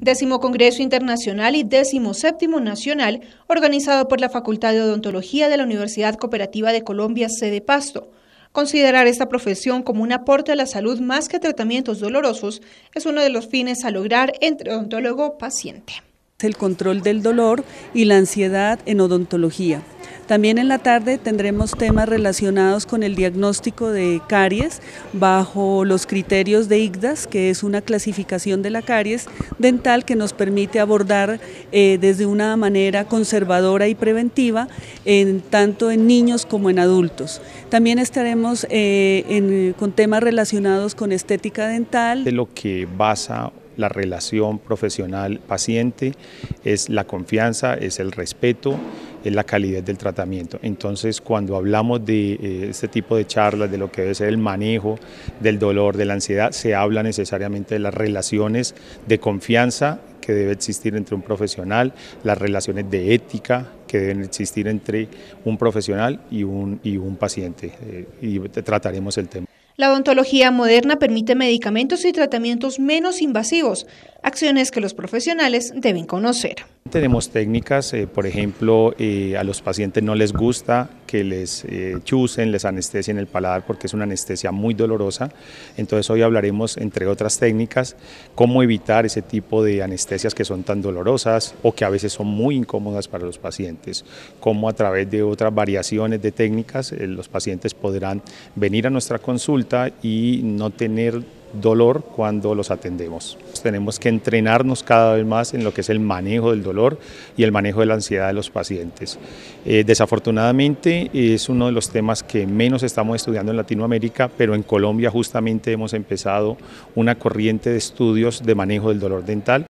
décimo Congreso Internacional y décimo séptimo Nacional, organizado por la Facultad de Odontología de la Universidad Cooperativa de Colombia, sede Pasto. Considerar esta profesión como un aporte a la salud más que tratamientos dolorosos es uno de los fines a lograr entre odontólogo-paciente. El control del dolor y la ansiedad en odontología. También en la tarde tendremos temas relacionados con el diagnóstico de caries bajo los criterios de IGDAS, que es una clasificación de la caries dental que nos permite abordar eh, desde una manera conservadora y preventiva, en, tanto en niños como en adultos. También estaremos eh, con temas relacionados con estética dental. De lo que basa la relación profesional-paciente es la confianza, es el respeto es la calidad del tratamiento. Entonces, cuando hablamos de eh, este tipo de charlas, de lo que debe ser el manejo del dolor, de la ansiedad, se habla necesariamente de las relaciones de confianza que debe existir entre un profesional, las relaciones de ética que deben existir entre un profesional y un, paciente. Eh, y trataremos el tema. La odontología moderna permite medicamentos y tratamientos menos invasivos, acciones que los profesionales deben conocer. Tenemos técnicas, eh, por ejemplo, eh, a los pacientes no les gusta que les eh, chusen, les anestesien el paladar porque es una anestesia muy dolorosa. Entonces hoy hablaremos, entre otras técnicas, cómo evitar ese tipo de anestesias que son tan dolorosas o que a veces son muy incómodas para los pacientes. Cómo a través de otras variaciones de técnicas los pacientes podrán venir a nuestra consulta y no tener dolor cuando los atendemos. Pues tenemos que entrenarnos cada vez más en lo que es el manejo del dolor y el manejo de la ansiedad de los pacientes. Eh, desafortunadamente es uno de los temas que menos estamos estudiando en Latinoamérica, pero en Colombia justamente hemos empezado una corriente de estudios de manejo del dolor dental.